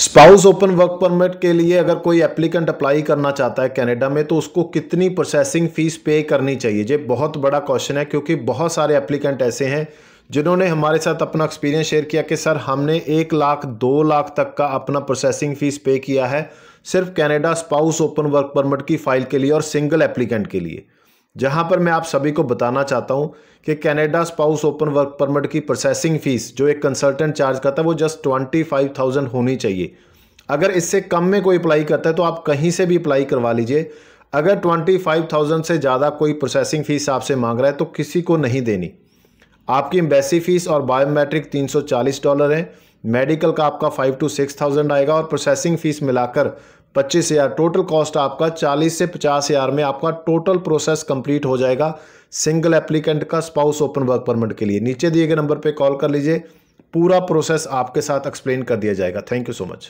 spouse open work permit के लिए अगर कोई एप्लीकेंट अप्लाई करना चाहता है कनाडा में तो उसको कितनी प्रोसेसिंग फीस पे करनी चाहिए ये बहुत बड़ा क्वेश्चन है क्योंकि बहुत सारे एप्लीकेंट ऐसे हैं जिन्होंने हमारे साथ अपना एक्सपीरियंस शेयर किया कि सर हमने एक लाख दो लाख तक का अपना प्रोसेसिंग फीस पे किया है सिर्फ Canada spouse open work permit की फाइल के लिए और सिंगल एप्लीकेंट के लिए जहां पर मैं आप सभी को बताना चाहता हूं कि Canada spouse open work permit की प्रोसेसिंग फ़ीस जो एक कंसल्टेंट चार्ज करता है वो जस्ट ट्वेंटी फाइव थाउजेंड होनी चाहिए अगर इससे कम में कोई अप्लाई करता है तो आप कहीं से भी अप्लाई करवा लीजिए अगर ट्वेंटी फाइव थाउजेंड से ज़्यादा कोई प्रोसेसिंग फ़ीस आपसे मांग रहा है तो किसी को नहीं देनी आपकी एम्बेसी फ़ीस और बायोमेट्रिक तीन सौ चालीस डॉलर है मेडिकल का आपका फाइव टू सिक्स थाउजेंड आएगा और प्रोसेसिंग फीस मिलाकर पच्चीस हज़ार टोटल कॉस्ट आपका चालीस से पचास हज़ार में आपका टोटल प्रोसेस कंप्लीट हो जाएगा सिंगल एप्लीकेंट का स्पाउस ओपन वर्क परमिट के लिए नीचे दिए गए नंबर पर कॉल कर लीजिए पूरा प्रोसेस आपके साथ एक्सप्लेन कर दिया जाएगा थैंक यू सो मच